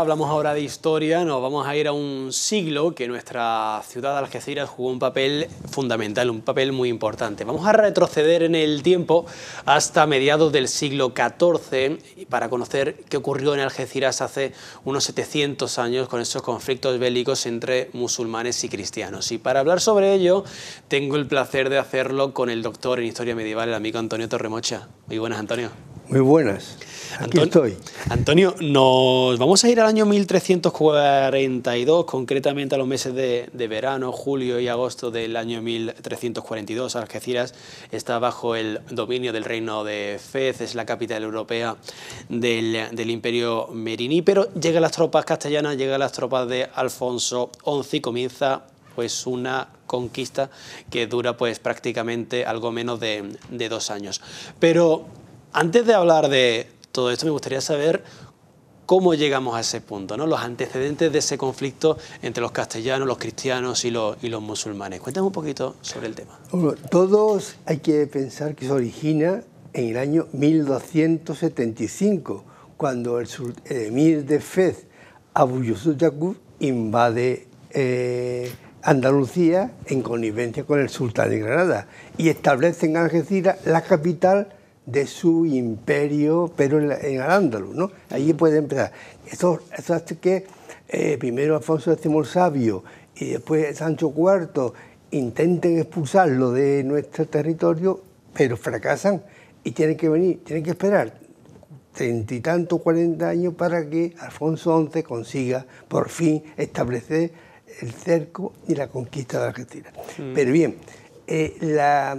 Hablamos ahora de historia, nos vamos a ir a un siglo que nuestra ciudad de Algeciras jugó un papel fundamental, un papel muy importante. Vamos a retroceder en el tiempo hasta mediados del siglo XIV para conocer qué ocurrió en Algeciras hace unos 700 años con esos conflictos bélicos entre musulmanes y cristianos. Y para hablar sobre ello, tengo el placer de hacerlo con el doctor en historia medieval, el amigo Antonio Torremocha. Muy buenas, Antonio. Muy buenas. Antonio, estoy. Antonio, nos vamos a ir al año 1342, concretamente a los meses de, verano, julio y agosto del año 1342. Algeciras está bajo el dominio del reino de Fez, es la capital europea del, imperio meriní, pero llegan las tropas castellanas, llegan las tropas de Alfonso XI y comienza pues una conquista que dura pues prácticamente algo menos de, de dos años. Pero antes de hablar de todo esto, me gustaría saber cómo llegamos a ese punto, ¿no? los antecedentes de ese conflicto entre los castellanos, los cristianos y los, musulmanes. Cuéntame un poquito sobre el tema. todos hay que pensar que se origina en el año 1275, cuando el, emir de Fez, Abu Yusuf Yaqub, invade eh, Andalucía en connivencia con el sultán de Granada y establece en Algeciras la capital de su imperio, pero en, en ¿no? Allí puede empezar. ...eso hace que eh, primero Alfonso X el Sabio y después Sancho IV intenten expulsarlo de nuestro territorio, pero fracasan y tienen que venir, tienen que esperar treinta y tantos, cuarenta años para que Alfonso XI consiga por fin establecer el cerco y la conquista de Argentina. Mm. Pero bien, eh, la,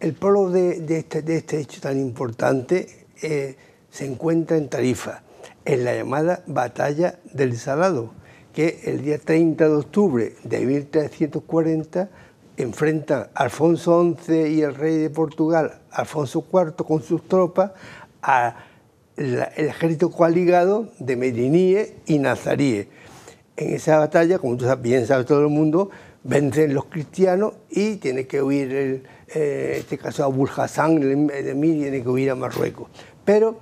el polo este, de, este, hecho tan importante eh, se encuentra en Tarifa, en la llamada Batalla del Salado, que el día 30 de octubre de 1340 enfrenta a Alfonso XI y el rey de Portugal, Alfonso IV, con sus tropas, al ejército coaligado de Mediníe y Nazaríe. En esa batalla, como tú bien sabe todo el mundo, venden los cristianos y tiene que huir, en eh, este caso a Hassan, el, em, tiene que huir a Marruecos. Pero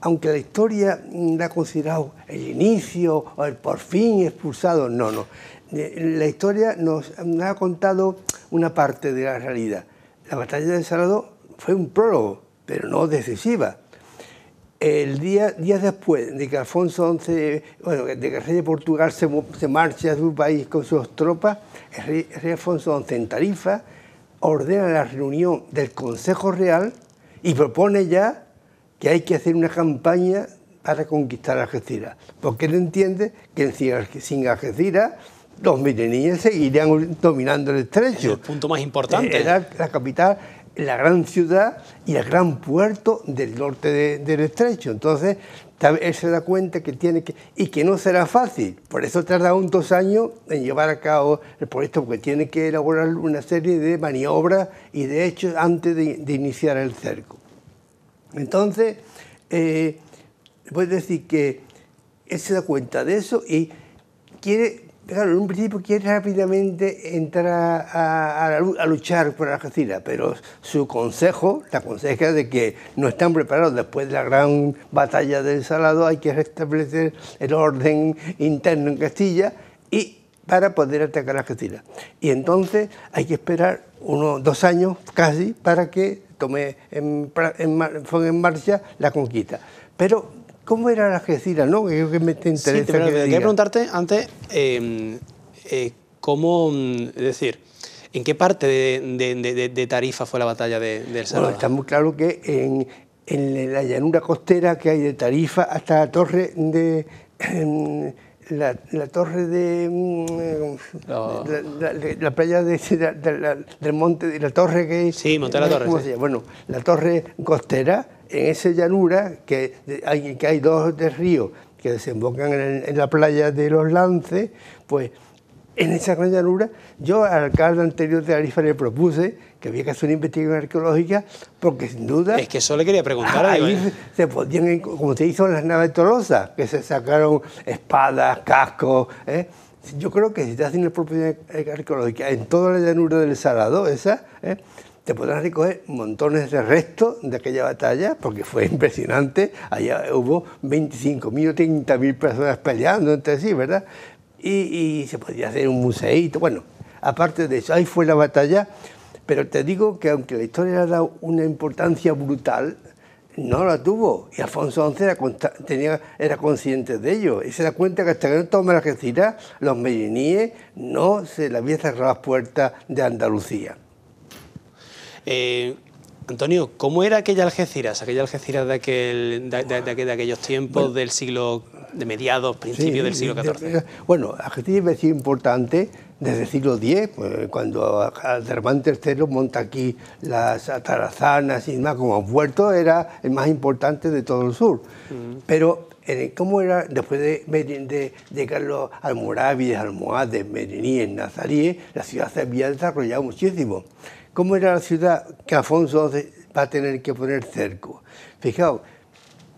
aunque la historia mm, la ha considerado el inicio o el por fin expulsado, no, no. Eh, la historia nos mm, ha contado una parte de la realidad. La batalla de Salado fue un prólogo, pero no decisiva. El día, días después de que Alfonso XI, bueno, de que el rey de Portugal se, se marcha a su país con sus tropas, el rey, Alfonso XI en Tarifa ordena la reunión del Consejo Real y propone ya que hay que hacer una campaña para conquistar Algeciras, porque él entiende que sin Algeciras los mileniales seguirían dominando el estrecho. el punto más importante. Era la capital, la gran ciudad y el gran puerto del norte del estrecho. Entonces, él se da cuenta que tiene que, y que no será fácil, por eso tarda un dos años en llevar a cabo el proyecto, porque tiene que elaborar una serie de maniobras y de hechos antes de, iniciar el cerco. Entonces, eh, voy a decir que él se da cuenta de eso y quiere claro, en un principio quiere rápidamente entrar a, luchar por Argentina, pero su consejo la conseja de que no están preparados. Después de la gran batalla del Salado hay que restablecer el orden interno en Castilla y para poder atacar a Argentina. Y entonces hay que esperar unos dos años casi para que tome en, marcha la conquista. Pero ¿Cómo era Algeciras? No, que, me interesa. quería preguntarte antes, em, eh, ¿cómo, mm, decir, en qué parte de, Tarifa fue la batalla del Salvador? Bueno, está muy claro que en, la llanura costera que hay de Tarifa hasta la torre de... Em, la, torre de, mm, oh. la, playa del monte de la torre que sí monte la torre bueno la torre costera en esa llanura que hay, que hay dos ríos que desembocan en, la playa de los Lances, pues en esa gran llanura yo al alcalde anterior de Arifa le propuse que había que hacer una investigación arqueológica porque sin duda... Es que eso le quería preguntar. Ahí se podían, como se hizo en las naves de que se sacaron espadas, cascos... ¿eh? Yo creo que si te hacen la propiedad arqueológica en toda la llanura del Salado, esa... ¿eh? te podrás recoger montones de restos de aquella batalla, porque fue impresionante. Allá hubo 25.000 o 30.000 personas peleando entre sí, ¿verdad? Y, se podía hacer un museíto. Bueno, aparte de eso, ahí fue la batalla. Pero te digo que aunque la historia le ha dado una importancia brutal, no la tuvo. Y Alfonso XI era, tenía, era consciente de ello. Y se da cuenta que hasta que no toma la Argentina, los meriníes no se le habían cerrado las puertas de Andalucía. Eh, Antonio, ¿cómo era aquella Algeciras? Aquella Algeciras de, de, aquellos tiempos del siglo, de mediados, principios del siglo XIV. bueno, Algeciras me sido importante desde el siglo X, pues, cuando Cervantes III monta aquí las atarazanas y demás, como puerto, era el más importante de todo el sur. Mm. Pero ¿Cómo era después de, de, de Carlos Almorávides, Almohades, Meriníes, Nazaríes? La ciudad se había desarrollado muchísimo. ¿Cómo era la ciudad que Afonso XII va a tener que poner cerco? Fijaos,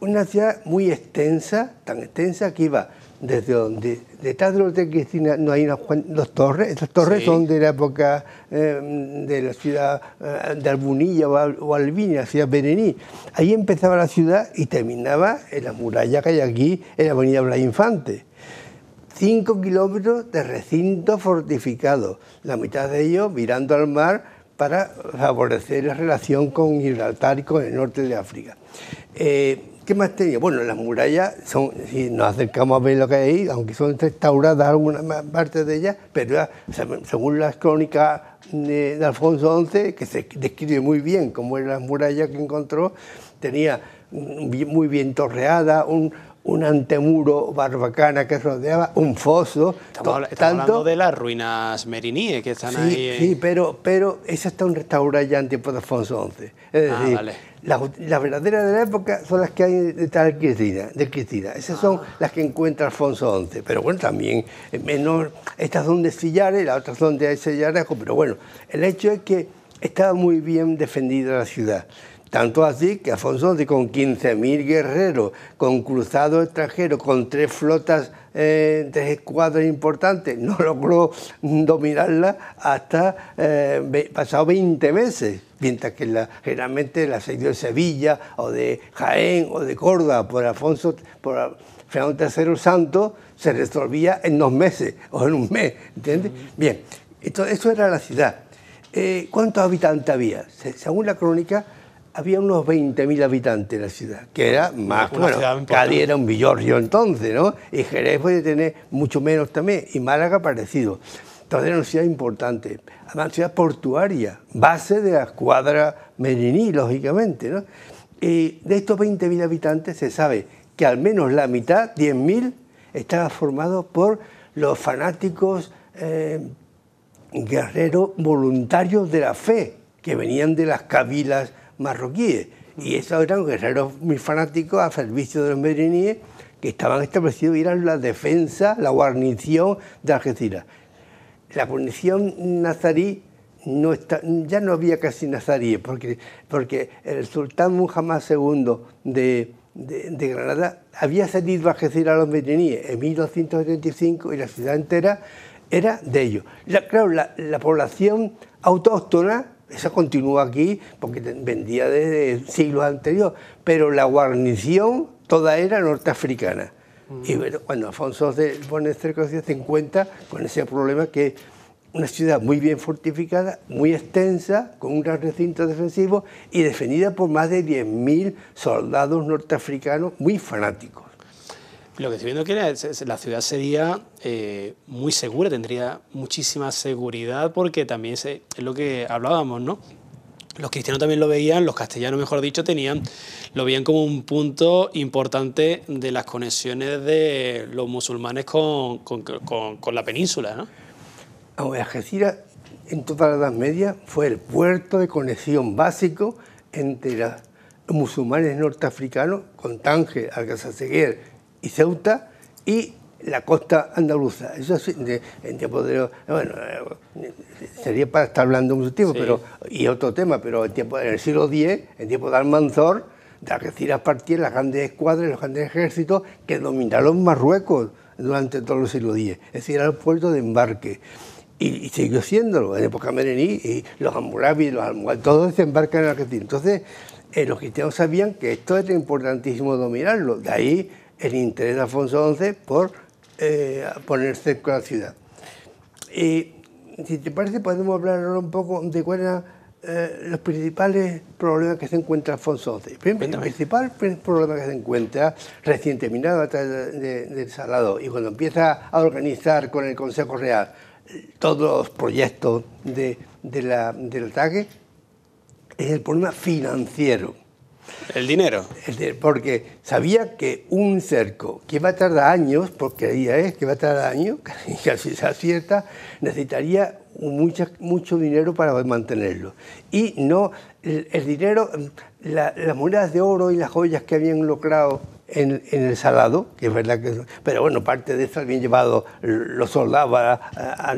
una ciudad muy extensa, tan extensa que iba desde donde detrás del de Cristina no hay las dos torres, estas torres son de la época eh, de la ciudad eh, de Albunilla o, Al, la ciudad berení. Ahí empezaba la ciudad y terminaba en la muralla que hay aquí, en la avenida Blas Infante. Cinco kilómetros de recinto fortificado, la mitad de ellos mirando al mar para favorecer la relación con Gibraltar y con el norte de África. Eh, ¿Qué más tenía? Bueno, las murallas, son, si nos acercamos a ver lo que hay, ahí... aunque son restauradas algunas partes de ellas, pero según las crónicas de, Alfonso XI, que se describe muy bien cómo eran las murallas que encontró, tenía muy bien torreada, un, un antemuro barbacana que rodeaba, un foso. Estamos, tanto, hablando de las ruinas meriníes que están ahí. Sí, pero, pero está un restaurante ya en tiempo de Alfonso XI. Es ah, decir, las, verdaderas de la época son las que hay de tal Cristina, de Cristina. Esas son ah. las que encuentra Alfonso XI. Pero bueno, también, eh, menor, estas son de sillares, las otras son de sillarejo, pero bueno, el hecho es que estaba muy bien defendida la ciudad. Tanto así que Afonso XI, con 15.000 guerreros, con cruzados extranjeros, con tres flotas eh, tres escuadras importantes, no logró dominarla hasta eh, pasado 20 meses, mientras que generalmente la asedio de Sevilla o de Jaén o de Córdoba por Alfonso, por Fernando III Santo, se resolvía en dos meses o en un mes, ¿entiendes? Bien, esto, eso era la ciudad. Eh, ¿Cuántos habitantes había? Según la crónica, había unos 20.000 habitantes en la ciudad, que era más, bueno, Cádiz era un villorrio entonces, ¿no? Y Jerez puede tener mucho menos también, y Málaga parecido. Entonces era una ciudad importante, además ciudad portuaria, base de la escuadra meriní, lógicamente, ¿no? Y de estos 20.000 habitantes se sabe que al menos la mitad, 10.000, estaba formado por los fanáticos eh, guerreros voluntarios de la fe, que venían de las cabilas marroquíes. Y esos eran guerreros muy fanáticos a servicio de los mereníes que estaban establecidos y eran la defensa, la guarnición de Algeciras. La guarnición nazarí no ya no había casi nazaríes, porque, porque el sultán Muhammad II de, de, Granada había cedido a Algeciras a los mereníes en 1275 y la ciudad entera era de ellos. claro, la población autóctona eso continúa aquí porque vendía desde siglos anteriores, pero la guarnición toda era norteafricana. Mm. Y bueno, cuando afonso de Bonester se encuentra con ese problema que una ciudad muy bien fortificada, muy extensa, con un gran recinto defensivo y defendida por más de 10.000 soldados norteafricanos muy fanáticos. Lo que estoy viendo es que la ciudad sería eh, muy segura, tendría muchísima seguridad porque también es lo que hablábamos, ¿no? Los cristianos también lo veían, los castellanos, mejor dicho, tenían, lo veían como un punto importante de las conexiones de los musulmanes con, con, con, la península, ¿no? Algeciras en toda la Edad Media fue el puerto de conexión básico entre los musulmanes norteafricanos con Tánger, Alcazaseguer y Ceuta y la costa andaluza. Eso es tiempo de bueno, eh, sería para estar hablando mucho tiempo, pero, y otro tema, pero en, tiempo, del el siglo X, en tiempo de Almanzor, de Argentina partían las grandes escuadras, los grandes ejércitos que dominaron Marruecos durante todo el siglo X. Es decir, era el puerto de embarque. Y, siguió siéndolo en época merení, y los amurabis, los almohades, todos desembarcan en Argentina. Entonces, eh, los cristianos sabían que esto era importantísimo dominarlo. De ahí el interés de Alfonso XI por ponerse eh, poner cerco la ciudad. Y si te parece, podemos hablar ahora un poco de cuáles eh, los principales problemas que se encuentra Alfonso XI. El principal problema que se encuentra recién terminado del Salado y cuando empieza a organizar con el Consejo Real todos los proyectos de, del ataque es el problema financiero. El dinero. Porque sabía que un cerco que va a tardar años, porque ahí es que va a tardar años, que así se acierta, necesitaría mucho, mucho dinero para mantenerlo. Y no, el, dinero, las monedas de oro y las joyas que habían logrado en, el Salado, que es verdad que... Pero bueno, parte de eso habían llevado los soldados a,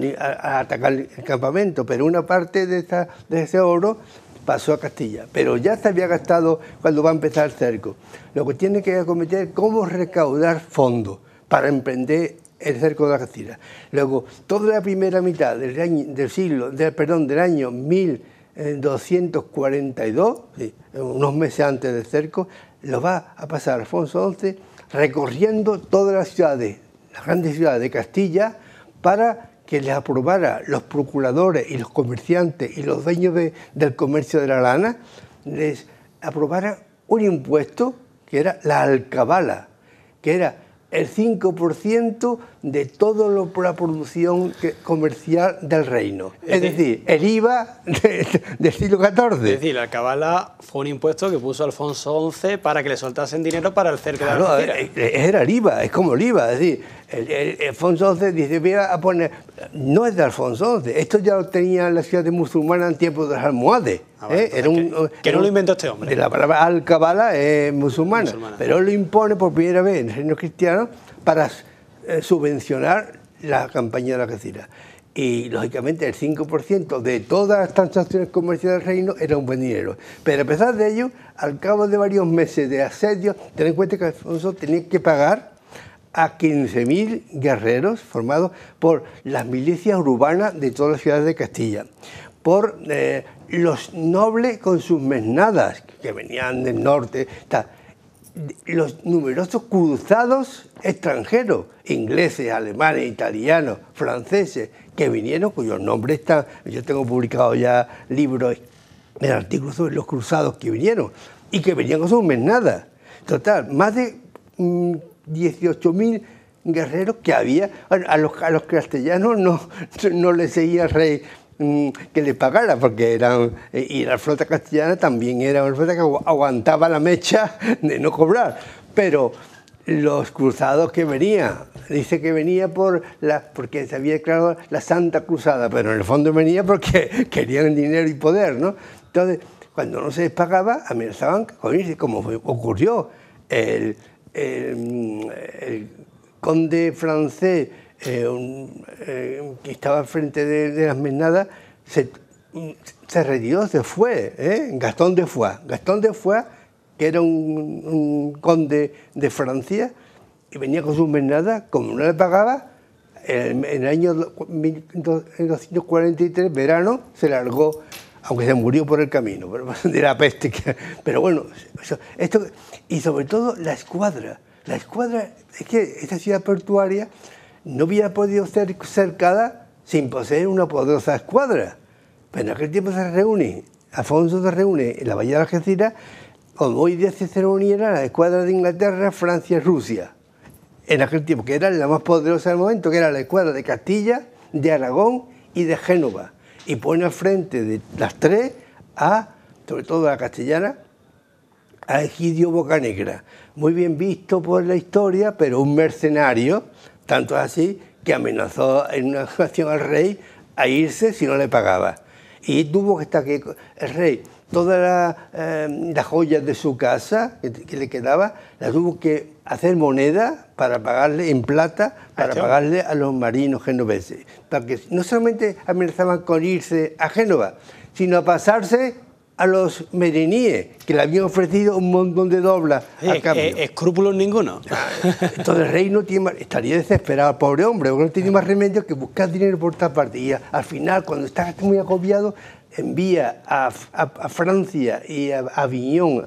atacar el campamento, pero una parte de, de ese oro pasó a Castilla, pero ya se había gastado cuando va a empezar el cerco. Lo que tiene que acometer es cómo recaudar fondos para emprender el cerco de Castilla. Luego, toda la primera mitad del, año, del siglo, del, perdón, del año 1242, unos meses antes del cerco, lo va a pasar Alfonso XI recorriendo todas las ciudades, las grandes ciudades de Castilla, para que les aprobara los procuradores y los comerciantes y los dueños del comercio de la lana, les aprobara un impuesto que era la alcabala, que era el 5% de toda la producción comercial del reino. Es, decir, el IVA del siglo XIV. Es decir, la alcabala fue un impuesto que puso Alfonso XI para que le soltasen dinero para el cerco de la eh, Era el IVA, es como el IVA. Es decir, Alfonso XI dice, voy a poner, no es de Alfonso XI, esto ya lo tenía la ciudad de musulmana en tiempos de las almohades. Ah, ¿eh? que, no lo inventó este hombre. la palabra al es eh, musulmana, pero lo impone por primera vez en el reino cristiano para eh, subvencionar la campaña de la Cacira. Y lógicamente el 5% de todas las transacciones comerciales del reino era un buen dinero. Pero a pesar de ello, al cabo de varios meses de asedio, ten en cuenta que Alfonso tenía que pagar a 15.000 guerreros formados por las milicias urbanas de todas las ciudades de Castilla, por eh, los nobles con sus mesnadas que venían del norte, los numerosos cruzados extranjeros, ingleses, alemanes, italianos, franceses, que vinieron, cuyos nombres están, yo tengo publicado ya libros, eh, artículos sobre los cruzados que vinieron, y que venían con sus mesnadas. Total, más de mm, 18.000 guerreros que había. A los, a castellanos no, no les seguía el rey mm, que les pagara, porque eran, y la flota castellana también era una flota que aguantaba la mecha de no cobrar. Pero los cruzados que venían dice que venía por porque se había declarado la Santa Cruzada, pero en el fondo venía porque querían dinero y poder, ¿no? Entonces, cuando no se les pagaba, amenazaban con irse, como ocurrió. El, eh, el conde francés eh, eh, que estaba al frente de, las menadas se, se, retiró, se fue, Gastón de Foix. Gastón de Foix, que era un, conde de Francia, y venía con sus mernadas, como no le pagaba, en el año 1243, verano, se largó aunque se murió por el camino, pero de la peste. pero bueno, esto, y sobre todo la escuadra. La escuadra, es que esta ciudad portuaria no hubiera podido ser cercada sin poseer una poderosa escuadra. Pero en aquel tiempo se reúne, Afonso se reúne en la Bahía de Argentina o hoy día se reuniera la escuadra de Inglaterra, Francia y Rusia. En aquel tiempo, que era la más poderosa del momento, que era la escuadra de Castilla, de Aragón y de Génova y pone al frente de las tres a, sobre todo a la castellana, a Egidio Bocanegra, muy bien visto por la historia, pero un mercenario, tanto así que amenazó en una ocasión al rey a irse si no le pagaba. Y tuvo que estar que el rey todas las eh, joyas de su casa que, le quedaba, ...las tuvo que hacer moneda para pagarle en plata, para pagarle a los marinos genoveses. Porque no solamente amenazaban con irse a Génova, sino a pasarse a los mereníes... que le habían ofrecido un montón de doblas a eh, eh, escrúpulos ninguno. Entonces el rey no tiene estaría desesperado, pobre hombre, no tiene más remedio que buscar dinero por otra parte. Y al final, cuando está muy agobiado, envía a, Francia y a Avignon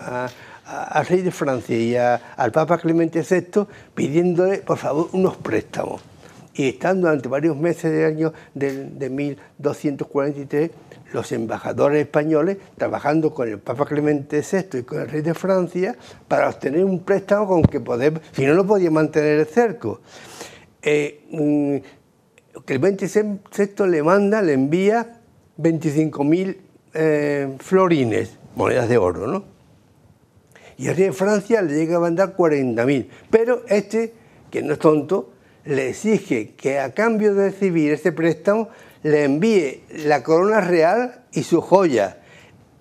al rey de Francia y al Papa Clemente VI pidiéndole, por favor, unos préstamos. Y estando durante varios meses del año de, 1243 los embajadores españoles trabajando con el Papa Clemente VI y con el rey de Francia para obtener un préstamo con que poder, si no, lo podía mantener el cerco. Eh, mm, Clemente VI le manda, le envía 25.000 mil eh, florines, monedas de oro, ¿no? Y el rey Francia le llega a dar 40.000. Pero este, que no es tonto, le exige que a cambio de recibir este préstamo le envíe la corona real y su joya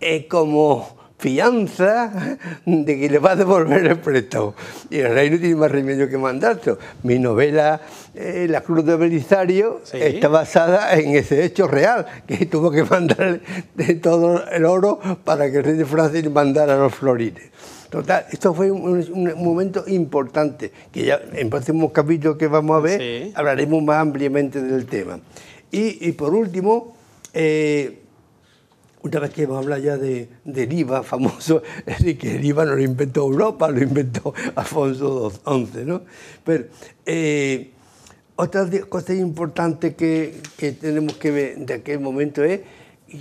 Es como fianza de que le va a devolver el préstamo. Y el rey no tiene más remedio que mandarlo. Mi novela eh, La Cruz de Belisario está basada en ese hecho real, que tuvo que mandarle de todo el oro para que el rey de Francia le mandara los florines. Total, esto fue un, momento importante, que ya en próximos capítulos que vamos a ver hablaremos más ampliamente del tema. Y, por último, eh, una vez que hablar ya de, de Riva, famoso, es decir, que Iva no lo inventó Europa, lo inventó Alfonso XI, ¿no? Pero eh, otra cosa importante que, tenemos que ver de aquel momento es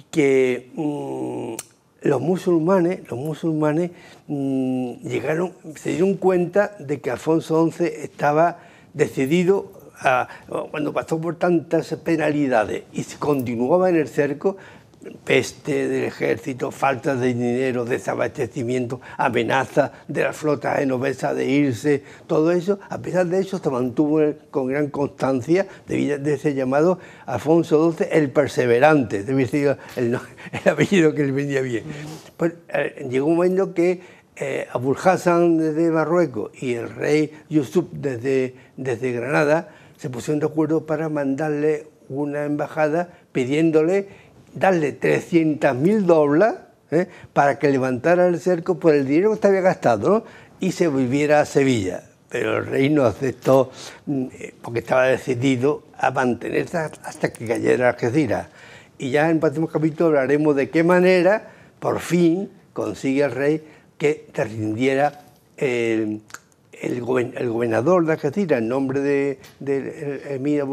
que mm, los musulmanes, los musulmanes mm, llegaron, se dieron cuenta de que Alfonso XI estaba decidido cuando pasó por tantas penalidades y continuaba en el cerco, peste del ejército, falta de dinero, desabastecimiento, amenaza de la flota genovesa de irse, todo eso, a pesar de eso se mantuvo con gran constancia debido a ese llamado Alfonso XII el Perseverante, de ser el, el apellido que le venía bien. Pues, eh, llegó un momento que eh, Abul Hassan desde Marruecos y el rey Yusuf desde, desde Granada se pusieron de acuerdo para mandarle una embajada pidiéndole darle 300.000 doblas ¿eh? para que levantara el cerco por el dinero que se había gastado y se volviera a Sevilla. Pero el rey no aceptó mm, eh, porque estaba decidido a mantenerse hasta que cayera Algeciras. Y ya en el próximo capítulo hablaremos de qué manera por fin consigue el rey que te rindiera el, gobernador de Algeciras, en nombre de, de Emir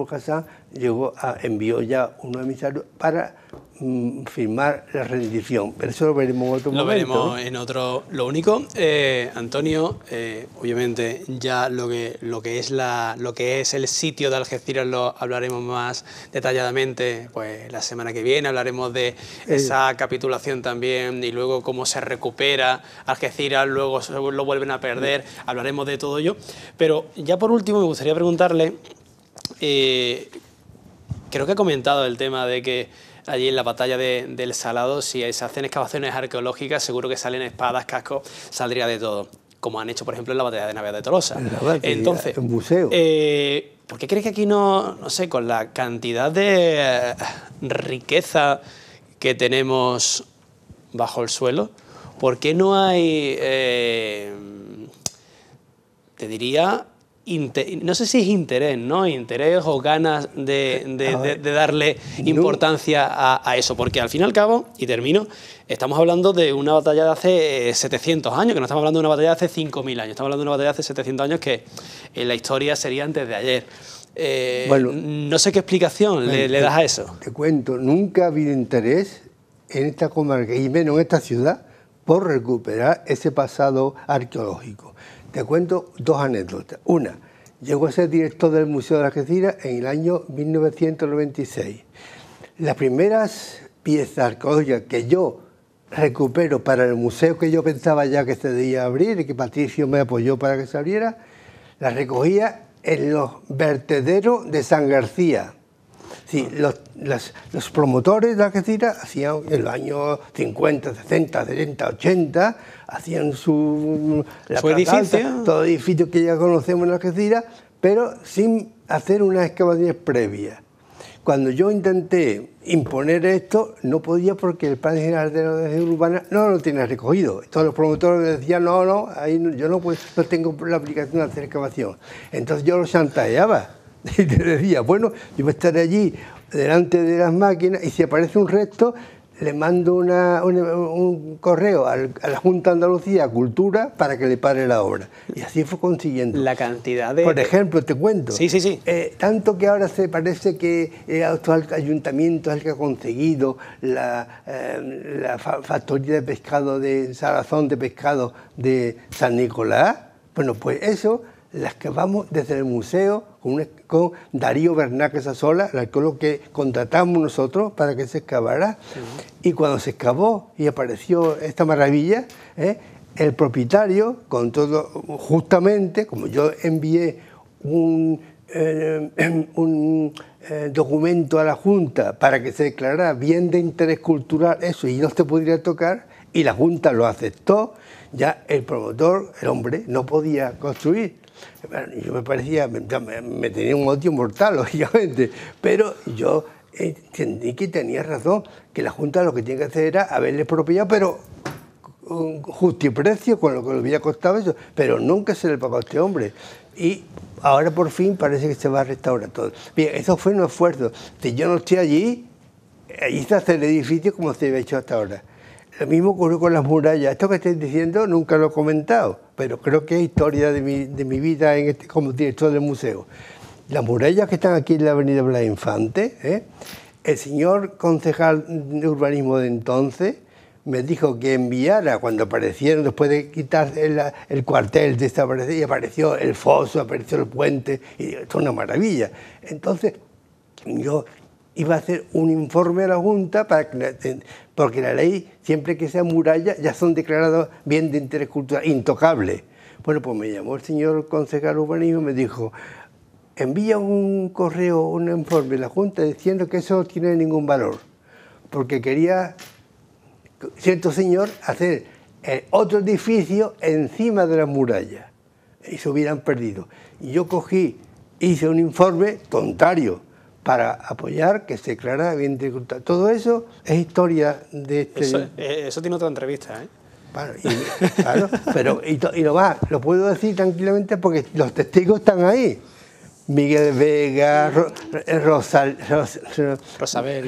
llegó a, envió ya un emisario para Mm, firmar la rendición. Pero eso lo veremos en otro momento. Lo veremos en otro. Lo único, eh, Antonio, eh, obviamente ya lo que, lo, que es la, lo que es el sitio de Algeciras lo hablaremos más detalladamente pues, la semana que viene. Hablaremos de esa capitulación también y luego cómo se recupera Algeciras, luego lo vuelven a perder. Hablaremos de todo ello. Pero ya por último me gustaría preguntarle, eh, creo que ha comentado el tema de que allí en la batalla del Salado, si se hacen excavaciones arqueológicas, seguro que salen espadas, cascos, saldría de todo, como han hecho, por ejemplo, en la batalla de Navidad de Tolosa. Entonces, un museo. Eh, ¿Por qué crees que aquí no, no sé, con la cantidad de eh, riqueza que tenemos bajo el suelo, por qué no hay, eh, te diría, no sé si es interés, ¿no? Interés o ganas de, darle importancia a, eso, porque al fin y al cabo, y termino, estamos hablando de una batalla de hace 700 eh, años, que no estamos hablando de una batalla de hace 5.000 años, estamos hablando de una batalla de hace 700 años que en eh, la historia sería antes de ayer. Eh, bueno, no sé qué explicación le, le, das a eso. Te cuento, nunca ha habido interés en esta comarca y menos en esta ciudad por recuperar ese pasado arqueológico te cuento dos anécdotas. Una, llegó a ser director del Museo de la Algeciras en el año 1996. Las primeras piezas que yo recupero para el museo que yo pensaba ya que se debía abrir y que Patricio me apoyó para que se abriera, las recogía en los vertederos de San García, Sí, los, los, promotores de Algeciras hacían en los años 50, 60, 70, 80, hacían su, la edificio? todo edificio que ya conocemos en Algeciras, pero sin hacer unas excavaciones previas. Cuando yo intenté imponer esto, no podía porque el plan general de la ordenación urbana no lo tenía recogido. Todos los promotores decían, no, no, yo no, tengo la aplicación de hacer excavación. Entonces yo lo chantajeaba Y te decía, bueno, yo voy a estar allí delante de las máquinas y si aparece un resto, le mando un, correo a la Junta de Andalucía, Cultura, para que le pare la obra. Y así fue consiguiendo. La cantidad de... Por ejemplo, te cuento. Sí, sí, sí. Eh, tanto que ahora se parece que el eh, actual ayuntamiento es el que ha conseguido la, eh, factoría de pescado de Salazón de pescado de San Nicolás. Bueno, pues eso ...la excavamos desde el museo con, con Darío Bernac Sola, el arqueólogo que contratamos nosotros para que se excavara. Y cuando se excavó y apareció esta maravilla, ¿eh? el propietario, con todo, justamente, como yo envié un, eh, eh, documento a la Junta para que se declarara bien de interés cultural eso y no se pudiera tocar, y la Junta lo aceptó, ya el promotor, el hombre, no podía construir yo me parecía, me tenía un odio mortal, lógicamente, pero yo entendí que tenía razón, que la Junta lo que tiene que hacer era haberle propiado pero justo precio con lo que le hubiera costado eso, pero nunca se le pagó a este hombre. Y ahora por fin parece que se va a restaurar todo. Bien, eso fue un esfuerzo. Si yo no estoy allí, eh, ahí está el edificio como se había hecho hasta ahora. Lo mismo ocurrió con las murallas. Esto que estoy diciendo nunca lo he comentado, pero creo que es historia de mi, vida en este, como director del museo. Las murallas que están aquí en la Avenida Blas Infante, ¿eh? el señor concejal de urbanismo de entonces me dijo que enviara cuando aparecieron, después de quitar el, el cuartel, desaparecer, y apareció el foso, apareció el puente, y esto es una maravilla. Entonces, yo iba a hacer un informe a la Junta porque la ley, siempre que sea muralla, ya son declarados bien de interés cultural, intocable. Bueno, pues me llamó el señor concejal urbanismo y me dijo, envía un correo, un informe a la Junta diciendo que eso no tiene ningún valor, porque quería cierto señor hacer otro edificio encima de la muralla y se hubieran perdido. Y yo cogí, hice un informe contrario para apoyar que se clara bien dificultad. Todo eso es historia de este... Eso, eh, tiene otra entrevista, ¿eh? claro, pero y, lo va, lo puedo decir tranquilamente porque los testigos están ahí. Miguel Vega, eh, Rosal,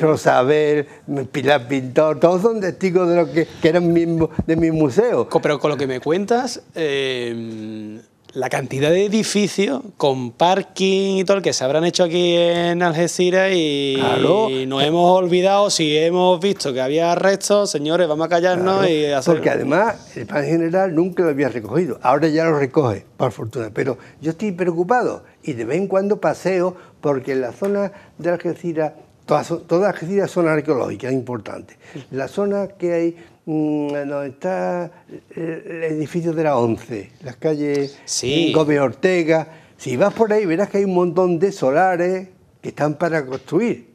Rosabel. Pilar Pintor, todos son testigos de los que, eran mismos de mi museo. Pero con lo que me cuentas, eh, la cantidad de edificios con parking y todo el que se habrán hecho aquí en Algeciras y, no nos hemos olvidado si hemos visto que había restos, señores, vamos a callarnos y Porque además el plan general nunca lo había recogido, ahora ya lo recoge, por fortuna. Pero yo estoy preocupado y de vez en cuando paseo porque en la zona de Algeciras, todas, Algeciras son arqueológicas, importante La zona que hay Mm, no, está eh, el edificio de la 11, las calles cinco Gómez Ortega. Si vas por ahí verás que hay un montón de solares que están para construir.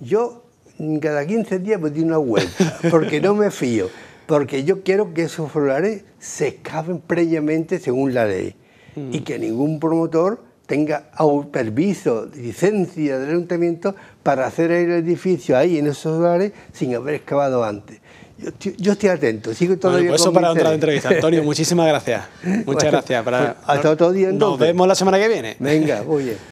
Yo mm, cada 15 días me doy una vuelta porque no me fío, porque yo quiero que esos solares se excaven previamente según la ley y mm. que ningún promotor tenga permiso, licencia del ayuntamiento para hacer el edificio ahí en esos solares sin haber excavado antes. Yo, estoy atento, sigo todo bueno, pues eso para otra entrevista. Antonio, muchísimas gracias. Muchas gracias. Para... Pues hasta otro día Nos vemos la semana que viene. Venga, oye.